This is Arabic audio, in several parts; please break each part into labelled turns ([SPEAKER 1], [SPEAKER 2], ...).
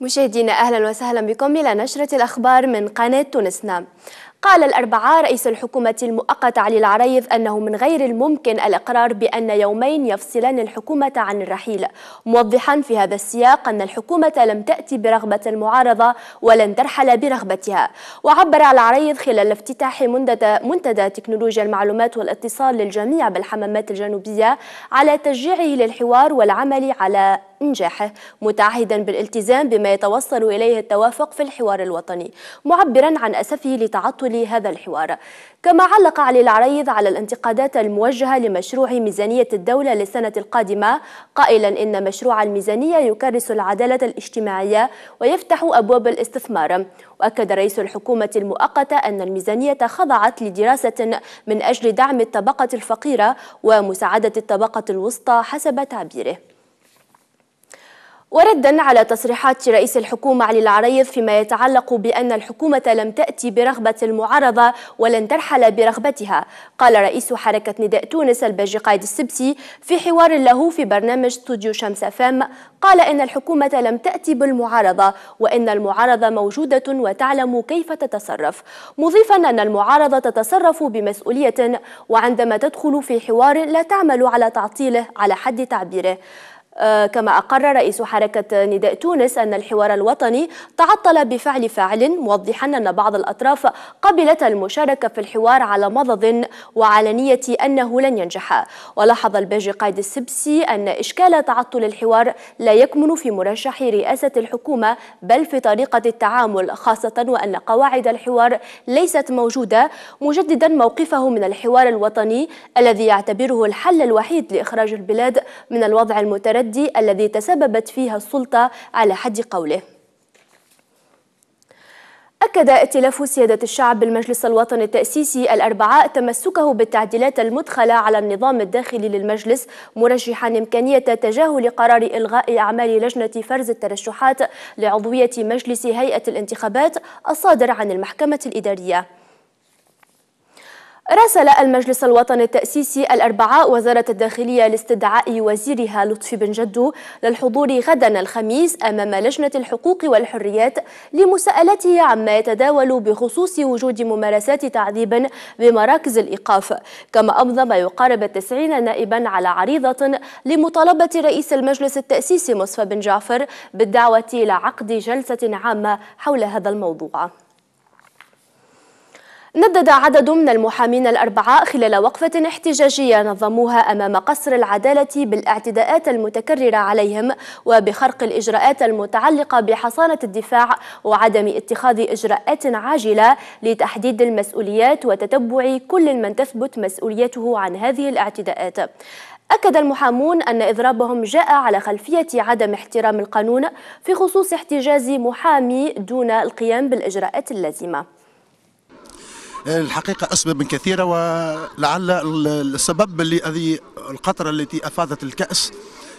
[SPEAKER 1] مشاهدينا اهلا وسهلا بكم الى نشره الاخبار من قناه تونس نام. قال الأربعاء رئيس الحكومة المؤقتة علي العريف أنه من غير الممكن الإقرار بأن يومين يفصلان الحكومة عن الرحيل موضحا في هذا السياق أن الحكومة لم تأتي برغبة المعارضة ولن ترحل برغبتها وعبر العريف خلال افتتاح منتدى تكنولوجيا المعلومات والاتصال للجميع بالحمامات الجنوبية على تشجيعه للحوار والعمل على نجاحه متعهدا بالالتزام بما يتوصل إليه التوافق في الحوار الوطني معبرا عن أسفه لتعطل هذا الحوار كما علق علي العريض على الانتقادات الموجهة لمشروع ميزانية الدولة للسنة القادمة قائلا إن مشروع الميزانية يكرس العدالة الاجتماعية ويفتح أبواب الاستثمار وأكد رئيس الحكومة المؤقتة أن الميزانية خضعت لدراسة من أجل دعم الطبقة الفقيرة ومساعدة الطبقة الوسطى حسب تعبيره وردا على تصريحات رئيس الحكومة علي العريض فيما يتعلق بأن الحكومة لم تأتي برغبة المعارضة ولن ترحل برغبتها قال رئيس حركة نداء تونس الباجي قايد السبسي في حوار له في برنامج استوديو شمس فام قال إن الحكومة لم تأتي بالمعارضة وإن المعارضة موجودة وتعلم كيف تتصرف مضيفا أن المعارضة تتصرف بمسؤولية وعندما تدخل في حوار لا تعمل على تعطيله على حد تعبيره آه، كما أقر رئيس حركة نداء تونس أن الحوار الوطني تعطل بفعل فاعل موضحا أن بعض الأطراف قبلت المشاركة في الحوار على مضض وعلنية أنه لن ينجح ولاحظ الباجي قايد السبسي أن إشكال تعطل الحوار لا يكمن في مرشح رئاسة الحكومة بل في طريقة التعامل خاصة وأن قواعد الحوار ليست موجودة مجددا موقفه من الحوار الوطني الذي يعتبره الحل الوحيد لإخراج البلاد من الوضع المتردد التحدي الذي تسببت فيها السلطة على حد قوله أكد ائتلاف سيادة الشعب بالمجلس الوطني التأسيسي الأربعاء تمسكه بالتعديلات المدخلة على النظام الداخلي للمجلس مرجحا إمكانية تجاهل قرار إلغاء أعمال لجنة فرز الترشحات لعضوية مجلس هيئة الانتخابات الصادر عن المحكمة الإدارية راسل المجلس الوطني التأسيسي الأربعاء وزارة الداخلية لاستدعاء وزيرها لطفي بن جدو للحضور غدا الخميس أمام لجنة الحقوق والحريات لمساءلته عما يتداول بخصوص وجود ممارسات تعذيب بمراكز الإيقاف كما أمضى ما يقارب التسعين نائبا على عريضة لمطالبة رئيس المجلس التأسيسي مصفى بن جعفر بالدعوة إلى عقد جلسة عامة حول هذا الموضوع ندد عدد من المحامين الأربعاء خلال وقفة احتجاجية نظموها أمام قصر العدالة بالاعتداءات المتكررة عليهم وبخرق الإجراءات المتعلقة بحصانة الدفاع وعدم اتخاذ إجراءات عاجلة لتحديد المسؤوليات وتتبع كل من تثبت مسؤوليته عن هذه الاعتداءات أكد المحامون أن إضرابهم جاء على خلفية عدم احترام القانون في خصوص احتجاز محامي دون القيام بالإجراءات اللازمة
[SPEAKER 2] الحقيقة أسباب كثيرة ولعل السبب اللي هذه القطرة التي أفاضت الكأس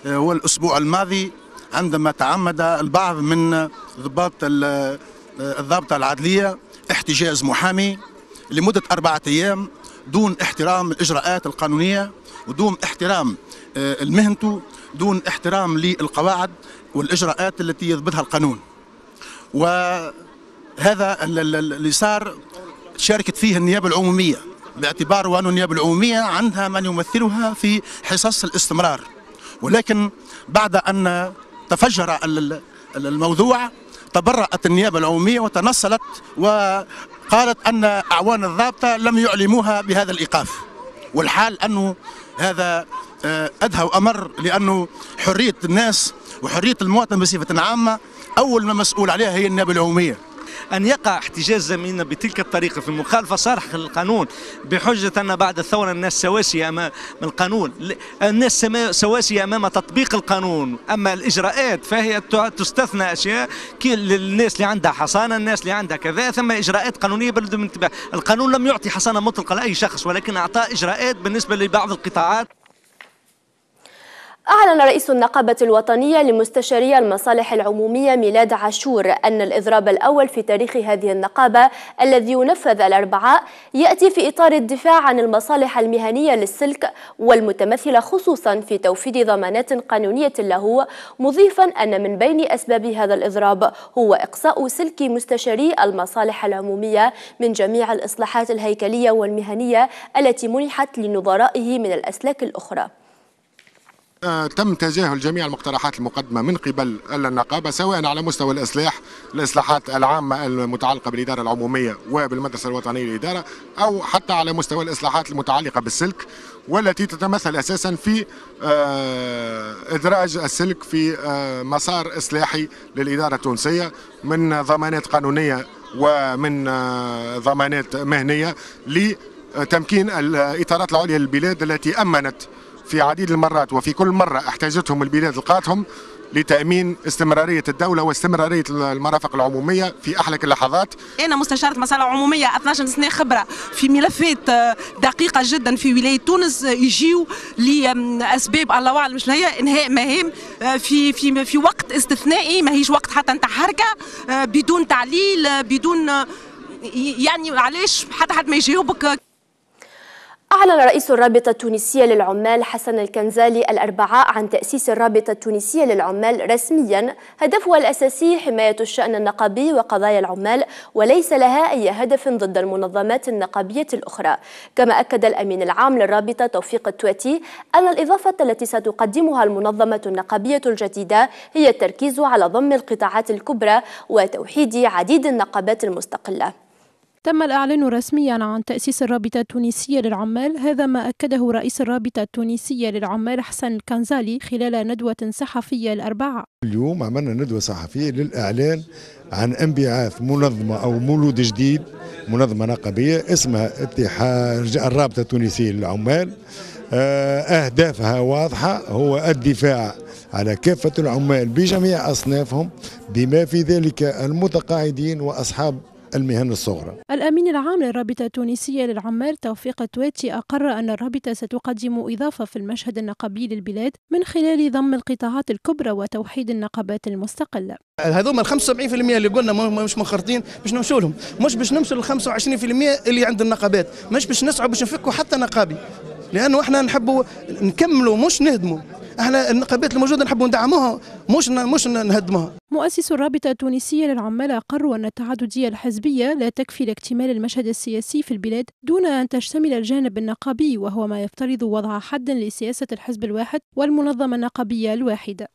[SPEAKER 2] آه، هو الأسبوع الماضي عندما تعمد البعض من ضباط آه، الضابطة العدلية احتجاز محامي لمدة أربعة أيام دون احترام الإجراءات القانونية ودون احترام آه، المهنته دون احترام للقواعد والإجراءات التي يضبطها القانون وهذا اللي صار شاركت فيه النيابة العمومية باعتبار أن النيابة العمومية عندها من يمثلها في حصص الاستمرار ولكن بعد أن تفجر الموضوع تبرأت النيابة العمومية وتنصلت وقالت أن أعوان الضابطة لم يعلموها بهذا الإيقاف والحال أنه هذا آه، أدهى وأمر لأنه حرية الناس وحرية المواطن بصفة عامة أول ما مسؤول عليها هي النيابة العمومية أن يقع احتجاز زميلنا بتلك الطريقة في مخالفة صارحة للقانون بحجة أن بعد الثورة الناس سواسية أمام القانون الناس سواسية أمام تطبيق القانون أما الإجراءات فهي تستثنى أشياء للناس اللي عندها حصانة الناس اللي عندها كذا ثم إجراءات قانونية بل من القانون لم يعطي حصانة مطلقة لأي شخص ولكن أعطى إجراءات بالنسبة لبعض القطاعات
[SPEAKER 1] أعلن رئيس النقابة الوطنية لمستشاري المصالح العمومية ميلاد عاشور أن الإضراب الأول في تاريخ هذه النقابة الذي ينفذ الأربعاء يأتي في إطار الدفاع عن المصالح المهنية للسلك والمتمثلة خصوصا في توفير ضمانات قانونية له مضيفا أن من بين أسباب هذا الإضراب هو إقصاء سلك مستشاري المصالح العمومية من جميع الإصلاحات الهيكلية والمهنية التي منحت لنظرائه من الأسلاك الأخرى
[SPEAKER 2] آه، تم تجاهل جميع المقترحات المقدمة من قبل النقابة سواء على مستوى الإصلاح الإصلاحات العامة المتعلقة بالإدارة العمومية وبالمدرسة الوطنية للإدارة أو حتى على مستوى الإصلاحات المتعلقة بالسلك والتي تتمثل أساسا في آه، إدراج السلك في آه، مسار إصلاحي للإدارة التونسية من ضمانات قانونية ومن ضمانات مهنية لتمكين الإطارات العليا للبلاد التي أمنت في عديد المرات وفي كل مرة احتاجتهم البلاد لقاتهم لتامين استمراريه الدوله واستمراريه المرافق العموميه في احلك اللحظات. انا مستشاره مسألة عموميه 12 سنه خبره في ملفات آه، دقيقه جدا في ولايه تونس آه، يجيو
[SPEAKER 1] لاسباب الله اعلم شنو هي انهاء مهام آه، في في في وقت استثنائي ماهيش وقت حتى نتاع حركه بدون تعليل بدون يعني علاش حتى حد ما يجاوبك أعلن رئيس الرابطة التونسية للعمال حسن الكنزالي الأربعاء عن تأسيس الرابطة التونسية للعمال رسميا هدفها الأساسي حماية الشأن النقابي وقضايا العمال وليس لها أي هدف ضد المنظمات النقابية الأخرى كما أكد الأمين العام للرابطة توفيق التواتي أن الإضافة التي ستقدمها المنظمة النقابية الجديدة هي التركيز على ضم القطاعات الكبرى وتوحيد عديد النقابات المستقلة تم الإعلان رسميا عن تأسيس الرابطة التونسية للعمال هذا ما أكده رئيس الرابطة التونسية للعمال حسن الكنزالي خلال ندوة صحفية الأربعاء
[SPEAKER 2] اليوم عملنا ندوة صحفية للإعلان عن انبعاث منظمة أو مولود جديد منظمة نقابية اسمها اتحاد الرابطة التونسية للعمال آه، أهدافها واضحة هو الدفاع على كافة العمال بجميع أصنافهم بما في ذلك المتقاعدين وأصحاب المهن الصغرى
[SPEAKER 1] الأمين العام للرابطة التونسية للعمال توفيق تويتي أقر أن الرابطة ستقدم إضافة في المشهد النقبي للبلاد من خلال ضم القطاعات الكبرى وتوحيد النقابات المستقلة
[SPEAKER 2] هذوما ال 75% اللي قلنا مش منخرطين باش نمشوا لهم مش باش نمشوا لل 25% اللي عند النقابات مش باش نسعوا باش نفكوا حتى نقابي لانه احنا نحبوا نكملوا مش نهدموا احنا النقابات الموجوده نحبوا ندعموها مش مش نهدموها
[SPEAKER 1] مؤسس الرابطة التونسية للعمالة قرر أن التعددية الحزبية لا تكفي لاكتمال المشهد السياسي في البلاد دون أن تشتمل الجانب النقابي وهو ما يفترض وضع حد لسياسة الحزب الواحد والمنظمة النقابية الواحدة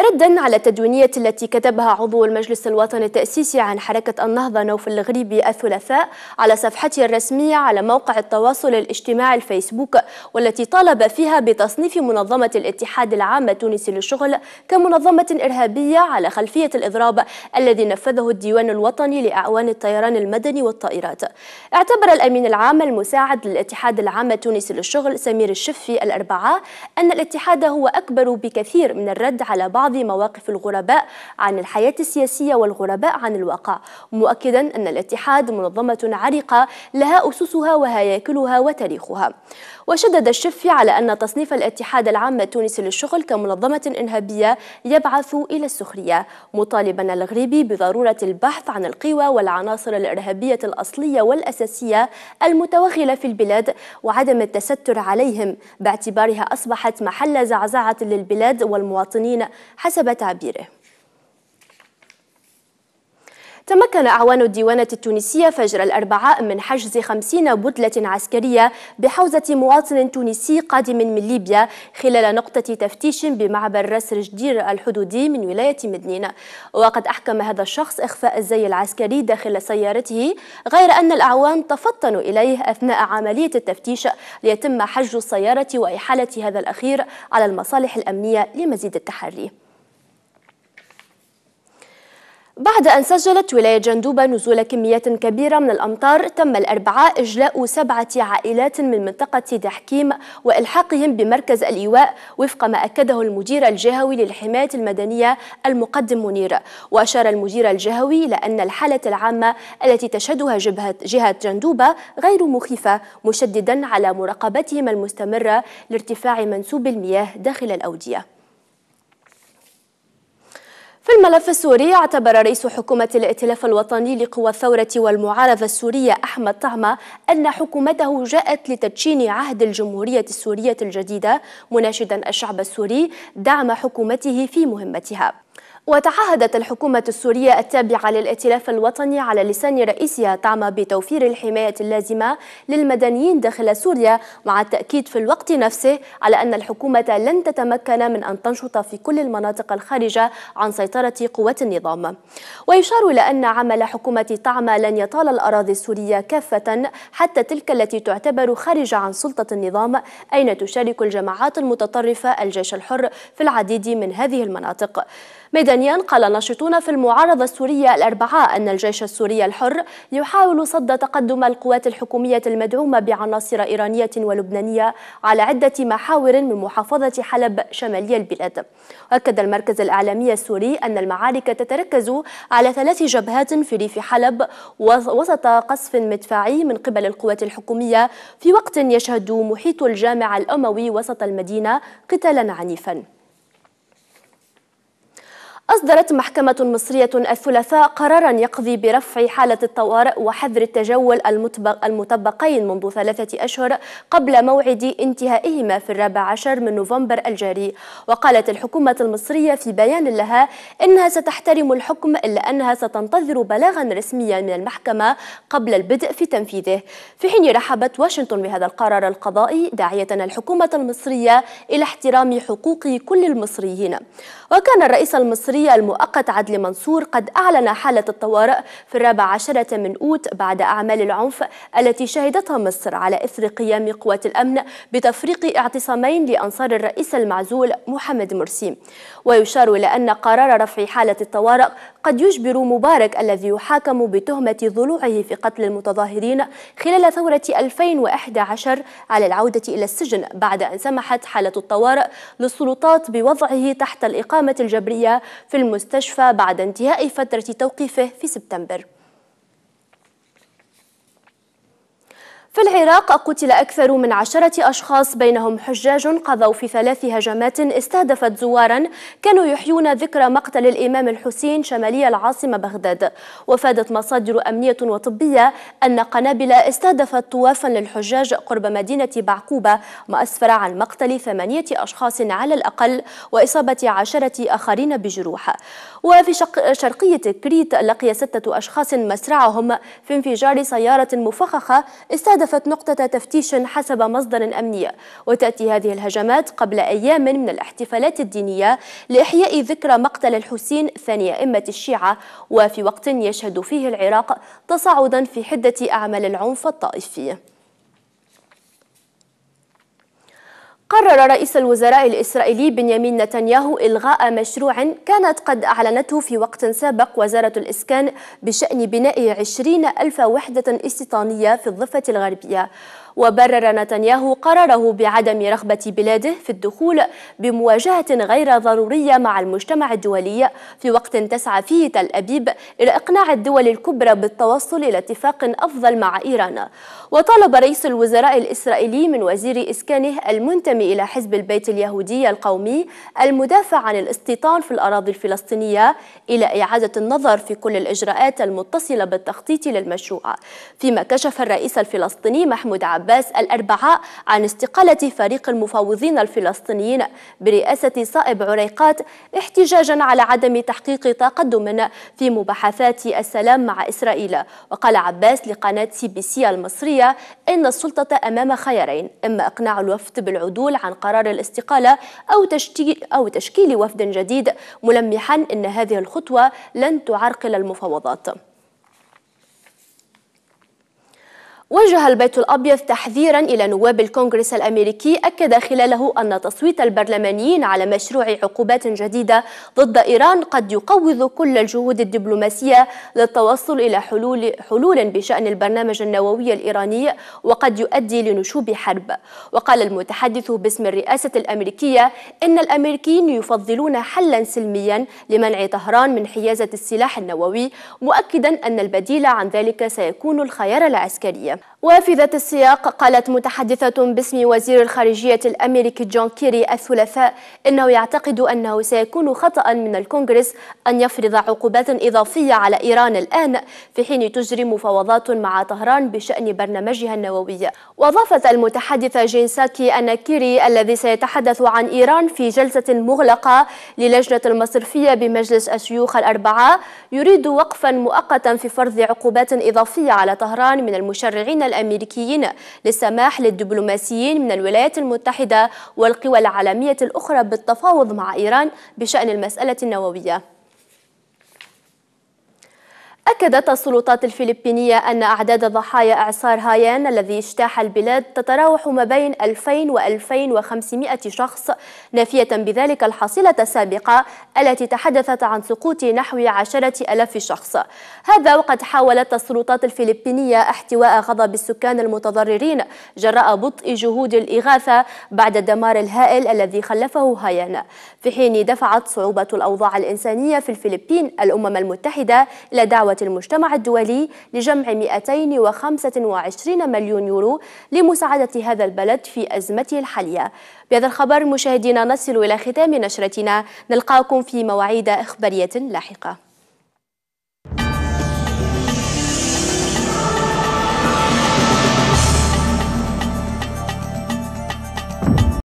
[SPEAKER 1] ردا على التدوينية التي كتبها عضو المجلس الوطني التأسيسي عن حركة النهضة نوف الغريبي الثلاثاء على صفحته الرسمية على موقع التواصل الاجتماعي الفيسبوك والتي طالب فيها بتصنيف منظمة الاتحاد العام التونسي للشغل كمنظمة إرهابية على خلفية الإضراب الذي نفذه الديوان الوطني لأعوان الطيران المدني والطائرات اعتبر الأمين العام المساعد للاتحاد العام التونسي للشغل سمير الشفي الأربعاء أن الاتحاد هو أكبر بكثير من الرد على بعض بعض مواقف الغرباء عن الحياة السياسية والغرباء عن الواقع مؤكدا أن الاتحاد منظمة عريقة لها أسسها وهياكلها وتاريخها وشدد الشفي على أن تصنيف الاتحاد العام التونسي للشغل كمنظمة إنهابية يبعث إلى السخرية مطالبا الغريبي بضرورة البحث عن القوى والعناصر الإرهابية الأصلية والأساسية المتوغلة في البلاد وعدم التستر عليهم باعتبارها أصبحت محل زعزعة للبلاد والمواطنين حسب تعبيره تمكن أعوان الديوانة التونسية فجر الأربعاء من حجز 50 بدلة عسكرية بحوزة مواطن تونسي قادم من ليبيا خلال نقطة تفتيش بمعبر راس جدير الحدودي من ولاية مدنين وقد أحكم هذا الشخص إخفاء الزي العسكري داخل سيارته غير أن الأعوان تفطنوا إليه أثناء عملية التفتيش ليتم حجز السيارة وإحالة هذا الأخير على المصالح الأمنية لمزيد التحري بعد أن سجلت ولاية جندوبة نزول كميات كبيرة من الأمطار تم الأربعاء إجلاء سبعة عائلات من منطقة دحكيم وإلحاقهم بمركز الإيواء وفق ما أكده المدير الجهوي للحماية المدنية المقدم منير وأشار المدير الجهوي إلى أن الحالة العامة التي تشهدها جهة جندوبة غير مخيفة مشددا على مراقبتهم المستمرة لارتفاع منسوب المياه داخل الأودية في الملف السوري اعتبر رئيس حكومة الائتلاف الوطني لقوى الثورة والمعارضة السورية أحمد طعمة أن حكومته جاءت لتدشين عهد الجمهورية السورية الجديدة مناشدا الشعب السوري دعم حكومته في مهمتها وتعهدت الحكومة السورية التابعة للائتلاف الوطني على لسان رئيسها طعم بتوفير الحماية اللازمة للمدنيين داخل سوريا مع التأكيد في الوقت نفسه على أن الحكومة لن تتمكن من أن تنشط في كل المناطق الخارجة عن سيطرة قوات النظام ويشار إلى أن عمل حكومة طعم لن يطال الأراضي السورية كافة حتى تلك التي تعتبر خارجة عن سلطة النظام أين تشارك الجماعات المتطرفة الجيش الحر في العديد من هذه المناطق ميدانيا قال ناشطون في المعارضة السورية الأربعاء أن الجيش السوري الحر يحاول صد تقدم القوات الحكومية المدعومة بعناصر إيرانية ولبنانية على عدة محاور من محافظة حلب شمالي البلاد أكد المركز الإعلامي السوري أن المعارك تتركز على ثلاث جبهات في ريف حلب وسط قصف مدفعي من قبل القوات الحكومية في وقت يشهد محيط الجامع الأموي وسط المدينة قتالا عنيفا أصدرت محكمة مصرية الثلاثاء قرارا يقضي برفع حالة الطوارئ وحظر التجول المطبقين منذ ثلاثة أشهر قبل موعد انتهائهما في الرابع عشر من نوفمبر الجاري وقالت الحكومة المصرية في بيان لها إنها ستحترم الحكم إلا أنها ستنتظر بلاغا رسميا من المحكمة قبل البدء في تنفيذه في حين رحبت واشنطن بهذا القرار القضائي داعية الحكومة المصرية إلى احترام حقوق كل المصريين وكان الرئيس المصري المصرية المؤقت عدلي منصور قد أعلن حالة الطوارئ في الرابع عشرة من أوت بعد أعمال العنف التي شهدتها مصر على إثر قيام قوات الأمن بتفريق اعتصامين لأنصار الرئيس المعزول محمد مرسي ويشار إلى أن قرار رفع حالة الطوارئ قد يجبر مبارك الذي يحاكم بتهمة ضلوعه في قتل المتظاهرين خلال ثورة 2011 على العودة إلى السجن بعد أن سمحت حالة الطوارئ للسلطات بوضعه تحت الإقامة الجبرية في المستشفى بعد انتهاء فترة توقيفه في سبتمبر في العراق قتل أكثر من عشرة أشخاص بينهم حجاج قضوا في ثلاث هجمات استهدفت زوارا كانوا يحيون ذكرى مقتل الإمام الحسين شمالي العاصمة بغداد وفادت مصادر أمنية وطبية أن قنابل استهدفت طوافا للحجاج قرب مدينة بعقوبة ما أسفر عن مقتل ثمانية أشخاص على الأقل وإصابة عشرة آخرين بجروح وفي شرقية كريت لقي ستة أشخاص مسرعهم في انفجار سيارة مفخخة استهدفت استهدفت نقطة تفتيش حسب مصدر أمني وتأتي هذه الهجمات قبل أيام من الاحتفالات الدينية لإحياء ذكرى مقتل الحسين ثاني أئمة الشيعة وفي وقت يشهد فيه العراق تصاعدا في حدة أعمال العنف الطائفي قرر رئيس الوزراء الإسرائيلي بنيامين نتنياهو إلغاء مشروع كانت قد أعلنته في وقت سابق وزارة الإسكان بشأن بناء 20 ألف وحدة استيطانية في الضفة الغربية وبرر نتنياهو قراره بعدم رغبة بلاده في الدخول بمواجهة غير ضرورية مع المجتمع الدولي في وقت تسعى فيه تل أبيب إلى إقناع الدول الكبرى بالتوصل إلى اتفاق أفضل مع إيران وطالب رئيس الوزراء الإسرائيلي من وزير إسكانه المنتمي إلى حزب البيت اليهودي القومي المدافع عن الاستيطان في الأراضي الفلسطينية إلى إعادة النظر في كل الإجراءات المتصلة بالتخطيط للمشروع فيما كشف الرئيس الفلسطيني محمود عبد عباس الأربعاء عن استقالة فريق المفاوضين الفلسطينيين برئاسة صائب عريقات احتجاجا على عدم تحقيق تقدم في مباحثات السلام مع إسرائيل وقال عباس لقناة سي بي سي المصرية إن السلطة أمام خيارين إما إقناع الوفد بالعدول عن قرار الاستقالة أو, أو تشكيل وفد جديد ملمحا أن هذه الخطوة لن تعرقل المفاوضات وجه البيت الأبيض تحذيرا إلى نواب الكونغرس الأمريكي أكد خلاله أن تصويت البرلمانيين على مشروع عقوبات جديدة ضد إيران قد يقوض كل الجهود الدبلوماسية للتوصل إلى حلول حلول بشأن البرنامج النووي الإيراني وقد يؤدي لنشوب حرب وقال المتحدث باسم الرئاسة الأمريكية إن الأمريكيين يفضلون حلا سلميا لمنع طهران من حيازة السلاح النووي مؤكدا أن البديل عن ذلك سيكون الخيار العسكري وفي ذات السياق قالت متحدثة باسم وزير الخارجية الأمريكي جون كيري الثلاثاء إنه يعتقد أنه سيكون خطأ من الكونغرس أن يفرض عقوبات إضافية على إيران الآن في حين تجري مفاوضات مع طهران بشأن برنامجها النووي وأضافت المتحدثة جين ساكي أن كيري الذي سيتحدث عن إيران في جلسة مغلقة للجنة المصرفية بمجلس الشيوخ الأربعة يريد وقفا مؤقتا في فرض عقوبات إضافية على طهران من المشرع المتابعين الأمريكيين للسماح للدبلوماسيين من الولايات المتحدة والقوى العالمية الأخرى بالتفاوض مع إيران بشأن المسألة النووية أكدت السلطات الفلبينية أن أعداد ضحايا إعصار هايان الذي اجتاح البلاد تتراوح ما بين 2000 و 2500 شخص نافية بذلك الحصيلة السابقة التي تحدثت عن سقوط نحو عشرة شخص هذا وقد حاولت السلطات الفلبينية احتواء غضب السكان المتضررين جراء بطء جهود الإغاثة بعد الدمار الهائل الذي خلفه هايان في حين دفعت صعوبة الأوضاع الإنسانية في الفلبين الأمم المتحدة إلى دعوة المجتمع الدولي لجمع 225 مليون يورو لمساعدة هذا البلد في أزمته الحالية بهذا الخبر مشاهدينا نصل إلى ختام نشرتنا نلقاكم في مواعيد إخبارية لاحقة